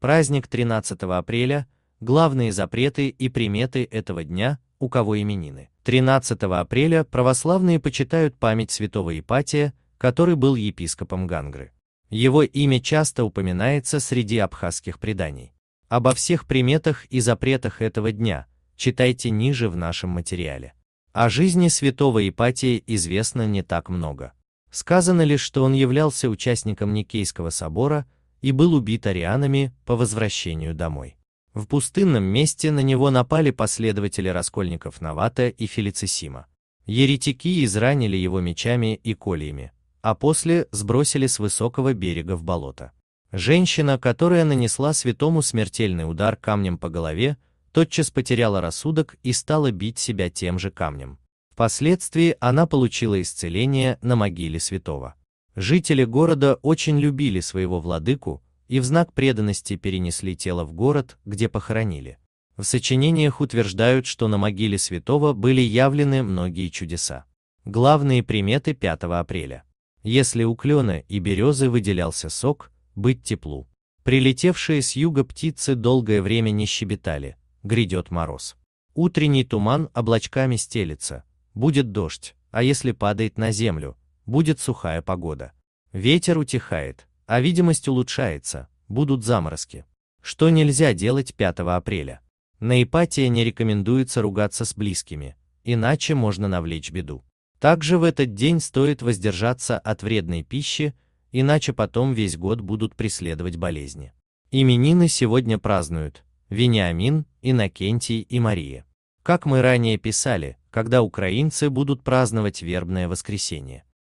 Праздник 13 апреля, главные запреты и приметы этого дня, у кого именины. 13 апреля православные почитают память святого Ипатия, который был епископом Гангры. Его имя часто упоминается среди абхазских преданий. Обо всех приметах и запретах этого дня читайте ниже в нашем материале. О жизни святого Ипатия известно не так много. Сказано лишь, что он являлся участником Никейского собора – и был убит арианами по возвращению домой. В пустынном месте на него напали последователи раскольников Навата и Филицисима. Еретики изранили его мечами и кольями, а после сбросили с высокого берега в болото. Женщина, которая нанесла святому смертельный удар камнем по голове, тотчас потеряла рассудок и стала бить себя тем же камнем. Впоследствии она получила исцеление на могиле святого. Жители города очень любили своего владыку и в знак преданности перенесли тело в город, где похоронили. В сочинениях утверждают, что на могиле святого были явлены многие чудеса. Главные приметы 5 апреля. Если у клена и березы выделялся сок, быть теплу. Прилетевшие с юга птицы долгое время не щебетали, грядет мороз. Утренний туман облачками стелится, будет дождь, а если падает на землю, будет сухая погода. Ветер утихает, а видимость улучшается, будут заморозки. Что нельзя делать 5 апреля? На Ипатия не рекомендуется ругаться с близкими, иначе можно навлечь беду. Также в этот день стоит воздержаться от вредной пищи, иначе потом весь год будут преследовать болезни. Именины сегодня празднуют Вениамин, Иннокентий и Мария. Как мы ранее писали, когда украинцы будут праздновать вербное воскресенье.